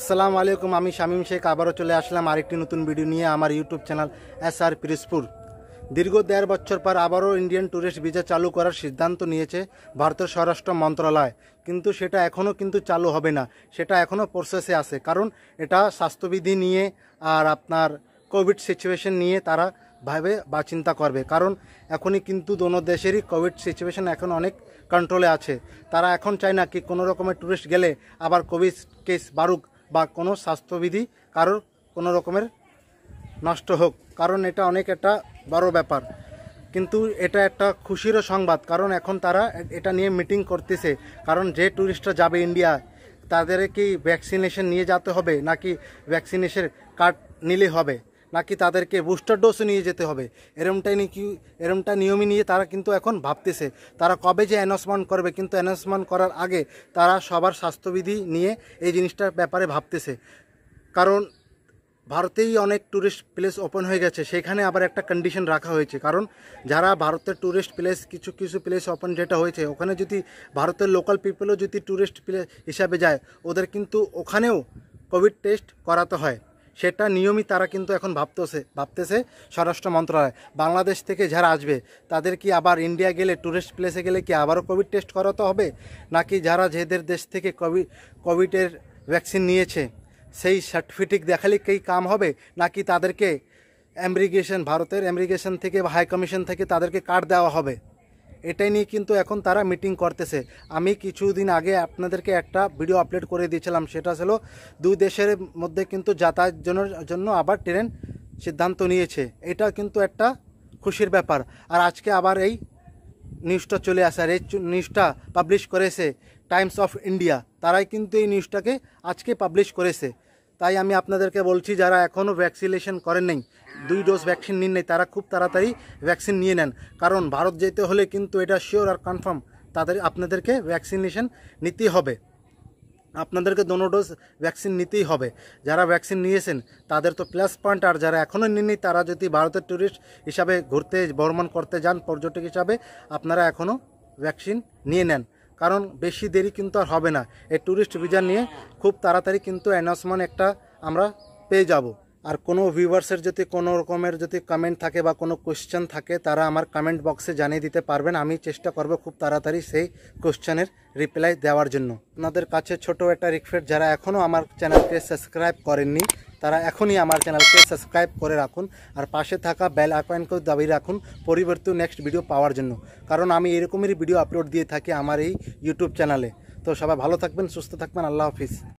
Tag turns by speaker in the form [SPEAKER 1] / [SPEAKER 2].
[SPEAKER 1] আসসালামু আলাইকুম আমি শামীম শেখ আবারও চলে আসলাম আরেকটি নতুন ভিডিও নিয়ে আমার YouTube channel S R Pirispur দীর্ঘ দেড় বছর পর আবারও ইন্ডিয়ান ট্যুরিস্ট ভিসা চালু করার সিদ্ধান্ত নিয়েছে ভারতের স্বরাষ্ট্র মন্ত্রণালয় কিন্তু সেটা এখনও কিন্তু চালু হবে না সেটা এখনও প্রসেসে আছে কারণ এটা স্বাস্থ্যবিধি নিয়ে আর আপনার কোভিড সিচুয়েশন নিয়ে তারা ভাবে বা চিন্তা করবে কারণ এখনই কিন্তু দোনো দেশেরই কোভিড সিচুয়েশন এখন অনেক কন্ট্রোলে আছে তারা এখন চায় না কি কোনো রকমের ট্যুরিস্ট গেলে আবার কোভিড কেস বাড়ুক বা কোনো স্বাস্থ্যবিধি কারোর কোনো রকমের নষ্ট হোক কারণ এটা অনেক একটা বড় ব্যাপার কিন্তু এটা একটা খুশিরও সংবাদ কারণ এখন তারা এটা নিয়ে মিটিং করতেছে কারণ যে ট্যুরিস্টরা যাবে ইন্ডিয়া তাদের কি ভ্যাকসিনেশন নিয়ে যেতে হবে নাকি ভ্যাকসিনেশন কার্ড নিলে হবে নাকি তাদেরকে বুস্টার ডোজও নিয়ে যেতে হবে এরমটাই নাকি এরমটা নিয়মই নিয়ে তারা কিন্তু এখন ভাবতেছে তারা কবে যে অ্যানাউন্সমেন্ট করবে কিন্তু অ্যানাউন্সমেন্ট করার আগে তারা সবার স্বাস্থ্যবিধি নিয়ে এই জিনিসটার ব্যাপারে ভাবতেছে কারণ ভারতেই অনেক ট্যুরিস্ট প্লেস ওপেন হয়ে গেছে সেখানে আবার একটা কন্ডিশন রাখা হয়েছে কারণ যারা ভারতের ট্যুরিস্ট প্লেস কিছু কিছু প্লেস ওপেন যেটা হয়েছে ওখানে যদি ভারতের লোকাল পিপলও যদি ট্যুরিস্ট প্লেস হিসাবে যায় ওদের কিন্তু ওখানেও কোভিড টেস্ট করাতে হয় সেটা নিয়মিত তারা কিন্তু এখন ভাবতেছে ভাবতেছে স্বরাষ্ট্র মন্ত্রণালয় বাংলাদেশ থেকে যারা আসবে তাদের কি আবার ইন্ডিয়া গেলে ট্যুরিস্ট প্লেসে গেলে কি আবারও কোভিড টেস্ট করাতে হবে নাকি যারা যেদের দেশ থেকে কোভিড কোভিডের ভ্যাকসিন নিয়েছে সেই সার্টিফিকেট দেখালে কি কাম হবে নাকি তাদেরকে অ্যাম্রিগেশন ভারতের অ্যাম্রিগেশন থেকে বা হাই কমিশন থেকে তাদেরকে কার্ড দেওয়া হবে এটাই নিয়ে কিন্তু এখন তারা মিটিং করতেছে আমি কিছুদিন আগে আপনাদেরকে একটা ভিডিও আপলোড করে দিয়েছিলাম সেটা ছিল দুই দেশের মধ্যে কিন্তু যাতায়াতের জন্য আবার ট্রেন সিদ্ধান্ত নিয়েছে এটা কিন্তু একটা খুশির ব্যাপার আর আজকে আবার এই নিউজটা চলে আসে আর এই নিউজটা পাবলিশ করেছে টাইমস অফ ইন্ডিয়া তারাই কিন্তু এই নিউজটাকে আজকে পাবলিশ করেছে তাই আমি আপনাদেরকে বলছি যারা এখনও ভ্যাকসিনেশন করেন নেই দুই ডোজ ভ্যাকসিন নিন নেই তারা খুব তাড়াতাড়ি ভ্যাকসিন নিয়ে নেন কারণ ভারত যেতে হলে কিন্তু এটা শিওর আর কনফার্ম তাদের আপনাদেরকে ভ্যাকসিনেশন নিতেই হবে আপনাদেরকে দোনো ডোজ ভ্যাকসিন নিতেই হবে যারা ভ্যাকসিন নিয়েছেন তাদের তো প্লাস পয়েন্ট আর যারা এখনও নিননি তারা যদি ভারতের ট্যুরিস্ট হিসাবে ঘুরতে ভ্রমণ করতে যান পর্যটক হিসাবে আপনারা এখনও ভ্যাকসিন নিয়ে নেন কারণ বেশি দেরি কিন্তু আর হবে না এই ট্যুরিস্ট ভিজা নিয়ে খুব তাড়াতাড়ি কিন্তু অ্যানাউন্সমেন্ট একটা আমরা পেয়ে যাব আর কোনো ভিউয়ার্সের যদি কোনো রকমের যদি কমেন্ট থাকে বা কোনো কোশ্চেন থাকে তারা আমার কমেন্ট বক্সে জানিয়ে দিতে পারবেন আমি চেষ্টা করব খুব তাড়াতাড়ি সেই কোশ্চেনের রিপ্লাই দেওয়ার জন্য আপনাদের কাছে ছোট একটা রিকোয়েস্ট যারা এখনও আমার চ্যানেলকে সাবস্ক্রাইব করেননি তারা এখনই আমার চ্যানেলকে সাবস্ক্রাইব করে রাখুন আর পাশে থাকা বেল আইকনকেও দাবি রাখুন পরিবর্তিত নেক্সট ভিডিও পাওয়ার জন্য কারণ আমি এরকমই ভিডিও আপলোড দিয়ে থাকি আমার এই ইউটিউব চ্যানেলে তো সবাই ভালো থাকবেন সুস্থ থাকবেন আল্লাহ হাফিজ